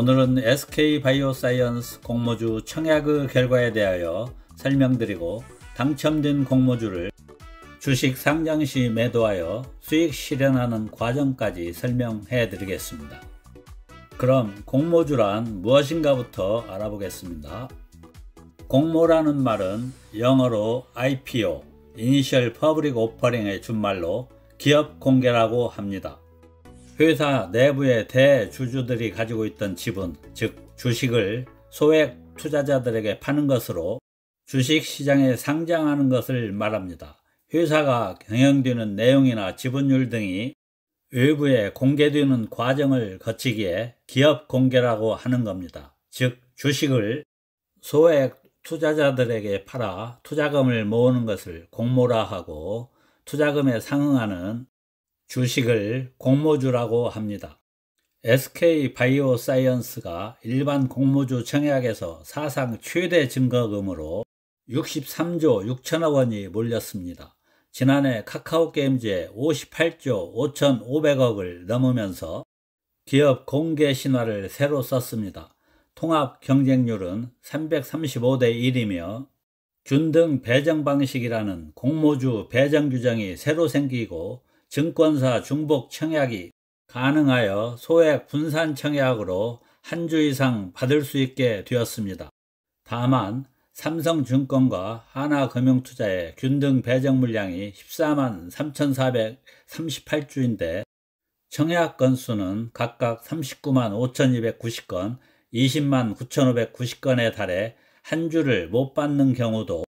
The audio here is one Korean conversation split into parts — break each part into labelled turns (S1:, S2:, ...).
S1: 오늘은 SK 바이오사이언스 공모주 청약의 결과에 대하여 설명드리고 당첨된 공모주를 주식 상장 시 매도하여 수익 실현하는 과정까지 설명해 드리겠습니다. 그럼 공모주란 무엇인가부터 알아보겠습니다. 공모라는 말은 영어로 IPO, Initial Public Offering의 준말로 기업 공개라고 합니다. 회사 내부의 대주주들이 가지고 있던 지분, 즉 주식을 소액 투자자들에게 파는 것으로 주식 시장에 상장하는 것을 말합니다. 회사가 경영되는 내용이나 지분율 등이 외부에 공개되는 과정을 거치기에 기업 공개라고 하는 겁니다. 즉, 주식을 소액 투자자들에게 팔아 투자금을 모으는 것을 공모라 하고 투자금에 상응하는 주식을 공모주라고 합니다. SK 바이오사이언스가 일반 공모주 청약에서 사상 최대 증거금으로 63조 6천억 원이 몰렸습니다. 지난해 카카오게임즈에 58조 5,500억을 넘으면서 기업 공개 신화를 새로 썼습니다. 통합 경쟁률은 335대 1이며 준등 배정 방식이라는 공모주 배정 규정이 새로 생기고 증권사 중복 청약이 가능하여 소액 분산 청약으로 한 주 이상 받을 수 있게 되었습니다. 다만 삼성증권과 하나금융투자의 균등 배정 물량이 14만 3,438주인데 청약 건수는 각각 39만 5,290건, 20만 9,590건에 달해 한 주를 못 받는 경우도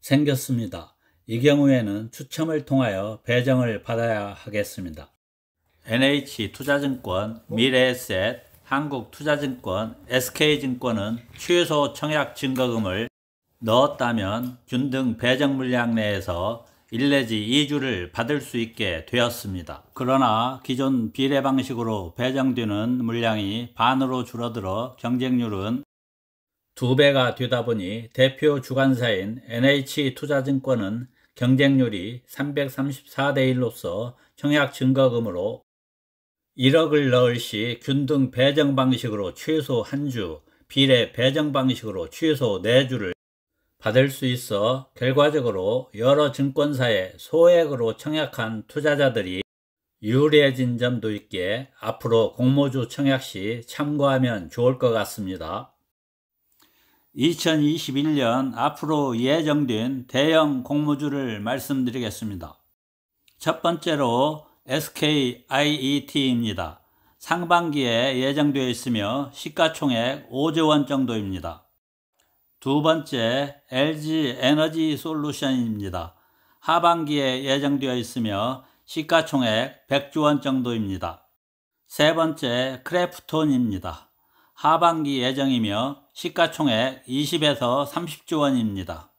S1: 생겼습니다. 이 경우에는 추첨을 통하여 배정을 받아야 하겠습니다. NH투자증권, 미래에셋, 한국투자증권, SK증권은 최소 청약 증거금을 넣었다면 균등 배정 물량 내에서 1 내지 2주를 받을 수 있게 되었습니다. 그러나 기존 비례 방식으로 배정되는 물량이 반으로 줄어들어 경쟁률은 2배가 되다 보니 대표 주관사인 NH투자증권은 경쟁률이 334대 1로서 청약 증가금으로 1억을 넣을 시 균등 배정 방식으로 최소 한주 비례 배정 방식으로 최소 4주를 받을 수 있어 결과적으로 여러 증권사의 소액으로 청약한 투자자들이 유리해진 점도 있게 앞으로 공모주 청약 시 참고하면 좋을 것 같습니다. 2021년 앞으로 예정된 대형 공모주를 말씀드리겠습니다. 첫 번째로 SKIET입니다. 상반기에 예정되어 있으며 시가총액 5조 원 정도입니다. 두 번째 LG 에너지 솔루션입니다. 하반기에 예정되어 있으며 시가총액 100조 원 정도입니다. 세 번째 크래프톤입니다. 하반기 예정이며 시가총액 20에서 30조 원입니다.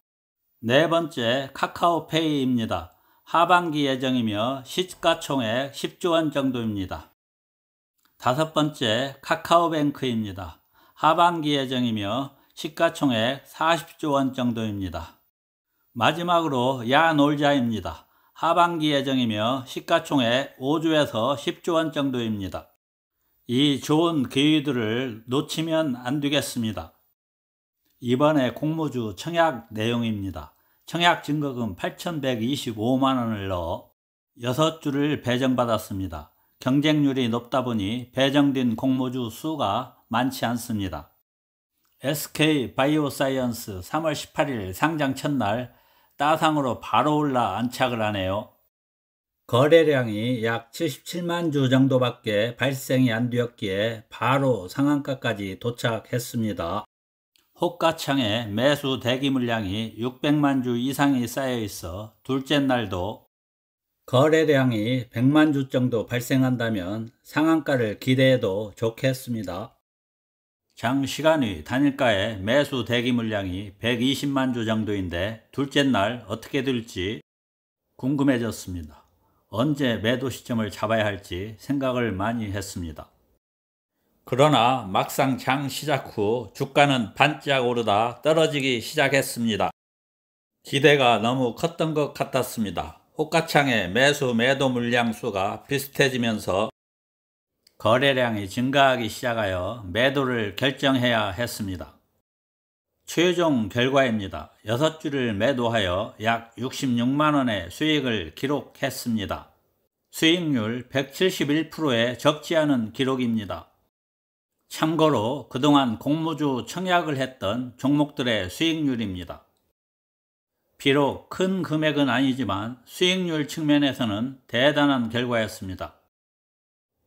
S1: 네 번째 카카오페이입니다. 하반기 예정이며 시가총액 10조 원 정도입니다. 다섯 번째 카카오뱅크입니다. 하반기 예정이며 시가총액 40조 원 정도입니다. 마지막으로 야놀자입니다. 하반기 예정이며 시가총액 5조에서 10조 원 정도입니다. 이 좋은 기회들을 놓치면 안 되겠습니다. 이번에 공모주 청약 내용입니다. 청약 증거금 8,125만 원을 넣어 6주를 배정받았습니다. 경쟁률이 높다 보니 배정된 공모주 수가 많지 않습니다. SK 바이오사이언스 3월 18일 상장 첫날 따상으로 바로 올라 안착을 하네요. 거래량이 약 77만 주 정도밖에 발생이 안 되었기에 바로 상한가까지 도착했습니다. 호가창에 매수 대기 물량이 600만 주 이상이 쌓여 있어 둘째 날도 거래량이 100만 주 정도 발생한다면 상한가를 기대해도 좋겠습니다. 장시간의 단일가에 매수 대기 물량이 120만 주 정도인데 둘째 날 어떻게 될지 궁금해졌습니다. 언제 매도 시점을 잡아야 할지 생각을 많이 했습니다. 그러나 막상 장 시작 후 주가는 반짝 오르다 떨어지기 시작했습니다. 기대가 너무 컸던 것 같았습니다. 호가창의 매수 매도 물량수가 비슷해지면서 거래량이 증가하기 시작하여 매도를 결정해야 했습니다. 최종 결과입니다. 6주를 매도하여 약 66만원의 수익을 기록했습니다. 수익률 171%에 적지 않은 기록입니다. 참고로 그동안 공모주 청약을 했던 종목들의 수익률입니다. 비록 큰 금액은 아니지만 수익률 측면에서는 대단한 결과였습니다.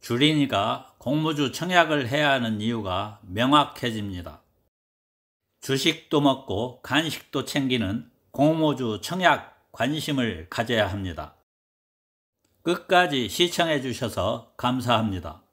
S1: 주린이가 공모주 청약을 해야 하는 이유가 명확해집니다. 주식도 먹고 간식도 챙기는 공모주 청약 관심을 가져야 합니다. 끝까지 시청해 주셔서 감사합니다.